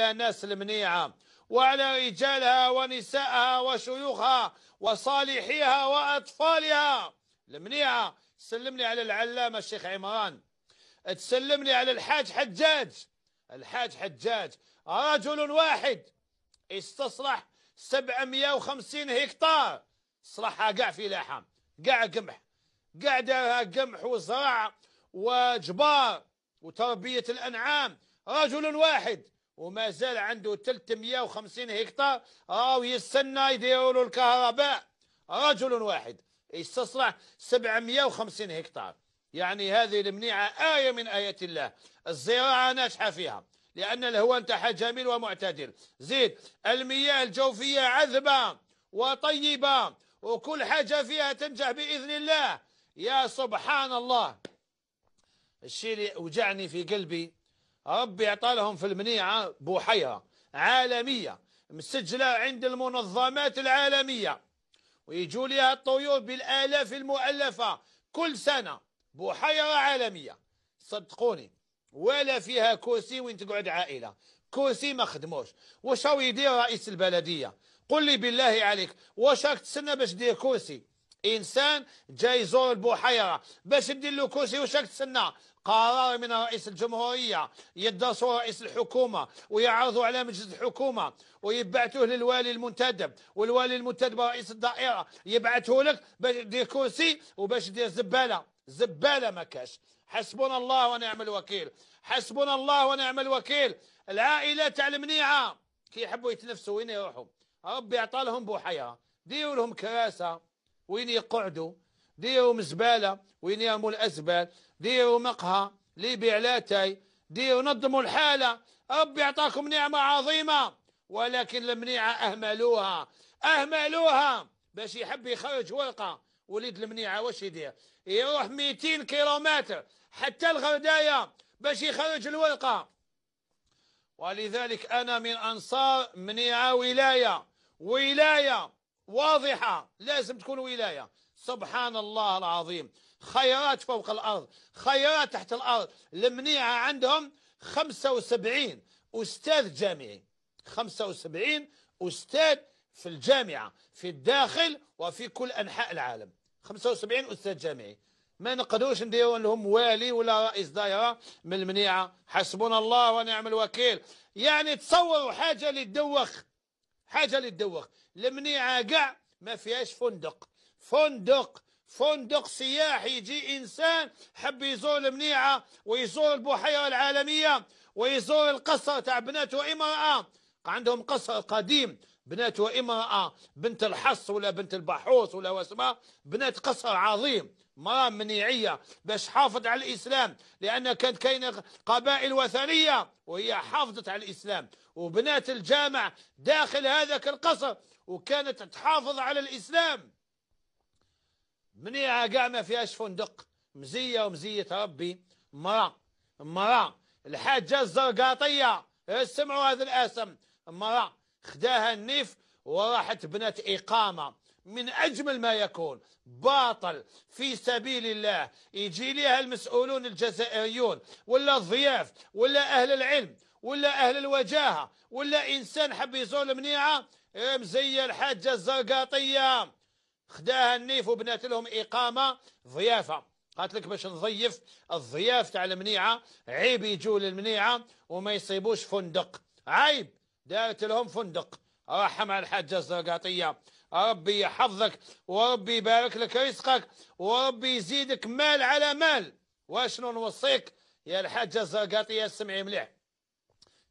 على ناس المنيعة وعلى رجالها ونسائها وشيوخها وصالحيها وأطفالها المنيعة سلمني على العلامة الشيخ عمران تسلمني على الحاج حجاج الحاج حجاج رجل واحد استصلح 750 هكتار صلحها كاع فلاحة كاع قمح كاع دارها قمح وزرع وجبار وتربية الأنعام رجل واحد وما زال عنده 350 هكتار راهو يستنى يديروا له الكهرباء رجل واحد يستصلح 750 هكتار يعني هذه المنيعة آية من آيات الله الزراعة ناجحة فيها لأن الهواء نتاعها جميل ومعتدل زيد المياه الجوفية عذبة وطيبة وكل حاجة فيها تنجح بإذن الله يا سبحان الله الشيء اللي وجعني في قلبي ربي لهم في المنيعة بوحيها عالمية مسجلة عند المنظمات العالمية ويجوا لها الطيور بالآلاف المؤلفة كل سنة بحيرة عالمية صدقوني ولا فيها كرسي وين تقعد عائلة كرسي ما خدموش واش راه يدير رئيس البلدية قل لي بالله عليك واش راك تسنى باش دير كرسي انسان جاي يزور البحيره باش يدير له كرسي واش راك تسنى قرار من رئيس الجمهورية يدرسه رئيس الحكومة ويعرضه على مجلس الحكومة ويبعثوه للوالي المنتدب والوالي المنتدب رئيس الدائرة يبعثه لك باش دير كرسي وباش دير زبالة زبالة ما كاش حسبنا الله ونعم الوكيل حسبنا الله ونعم الوكيل العائلة تاع المنيعة كي يحبوا يتنفسوا وين يروحوا ربي عطا لهم بوحيرة ديروا لهم كراسة وين يقعدوا ديروا زبالة وين يرموا الأزبال ديروا مقهى لي بيعلاتي لاتاي ديروا نظموا الحالة ربي أعطاكم نعمة عظيمة ولكن المنيعة أهملوها أهملوها باش يحب يخرج ورقة وليد المنيعة واش يدير يروح 200 كيلومتر حتى الغرداية باش يخرج الورقة ولذلك أنا من أنصار منيعة ولاية ولاية واضحة لازم تكون ولاية سبحان الله العظيم خيرات فوق الأرض خيرات تحت الأرض المنيعة عندهم 75 أستاذ جامعي 75 أستاذ في الجامعة في الداخل وفي كل أنحاء العالم 75 أستاذ جامعي ما نقدروش نديروا لهم والي ولا رئيس دائرة من المنيعة حسبنا الله ونعم الوكيل يعني تصوروا حاجة اللي تدوخ حاجة اللي تدوخ المنيعة كاع ما فيهاش فندق فندق فندق سياحي يجي إنسان حب يزور المنيعة ويزور البحيرة العالمية ويزور القصر تاع بنات وامرأة عندهم قصر قديم بنات وامرأة بنت الحص ولا بنت البحوص ولا واسمها بنات قصر عظيم مرأة منيعية باش حافظ على الإسلام لأن كانت كاينة قبائل وثنية وهي حافظت على الإسلام وبنات الجامع داخل هذاك القصر وكانت تحافظ على الإسلام منيعة كاع ما فيهاش فندق مزية ومزية ربي مرا مرا الحاجة الزرقاطية اسمعوا هذا الاسم مرا خداها النيف وراحت بنت إقامة من أجمل ما يكون باطل في سبيل الله يجي ليها المسؤولون الجزائريون ولا الضياف ولا أهل العلم ولا أهل الوجاهة ولا إنسان حب يزور منيعه مزية الحاجة الزرقاطية خداها النيف وبنات لهم إقامة ضيافة قالت لك باش نضيف الضياف تاع المنيعة عيب يجوا للمنيعة وما يصيبوش فندق عيب دارت لهم فندق رحم على الحاجة الزرقاطية ربي يحفظك وربي يبارك لك رزقك وربي يزيدك مال على مال واشنو نوصيك يا الحاجة الزرقاطية اسمعي مليح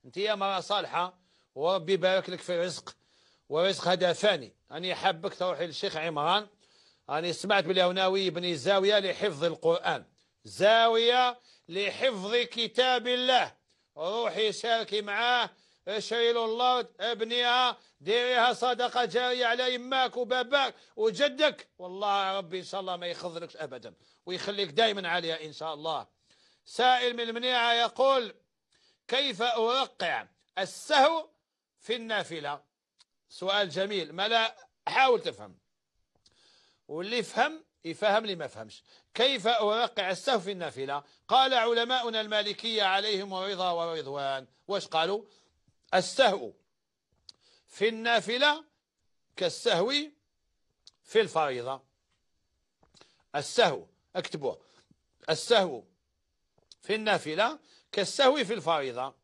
انت يا مرأة صالحة وربي يبارك لك في الرزق ورزق هذا ثاني راني حابك تروحي للشيخ عمران راني سمعت بلي ناوي يبني زاويه لحفظ القران زاويه لحفظ كتاب الله روحي شاركي معاه له الله ابنيها ديريها صدقه جاريه على يماك وباباك وجدك والله ربي ان شاء الله ما يخذلكش ابدا ويخليك دائما عاليه ان شاء الله سائل من المنيعه يقول كيف ارقع السهو في النافله سؤال جميل ما لا حاول تفهم واللي يفهم يفهم لي ما فهمش كيف أوقع السهو في النافلة قال علماؤنا المالكية عليهم ورضا ورضوان واش قالوا السهو في النافلة كالسهو في الفريضة السهو اكتبوه السهو في النافلة كالسهو في الفريضة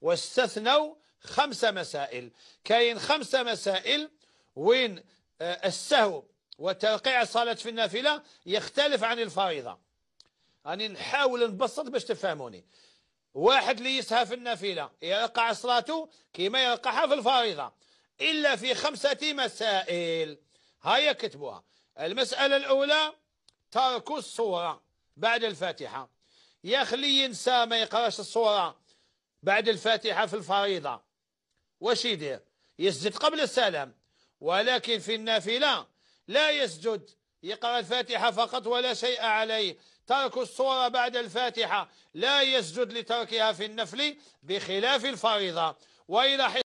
واستثنوا خمسة مسائل كاين خمسة مسائل وين آه، السهو وتوقيع الصلاة في النافلة يختلف عن الفريضة راني يعني نحاول نبسط باش تفهموني واحد اللي يسهى في النافلة يرقع صلاته كما يرقعها في الفريضة إلا في خمسة مسائل هيا كتبوها المسألة الأولى ترك الصورة بعد الفاتحة يخلي ينسى ما يقراش الصورة بعد الفاتحة في الفريضة وشده يسجد قبل السلام ولكن في النافلة لا يسجد يقرأ الفاتحة فقط ولا شيء عليه ترك الصورة بعد الفاتحة لا يسجد لتركها في النفل بخلاف الفريضة وإلى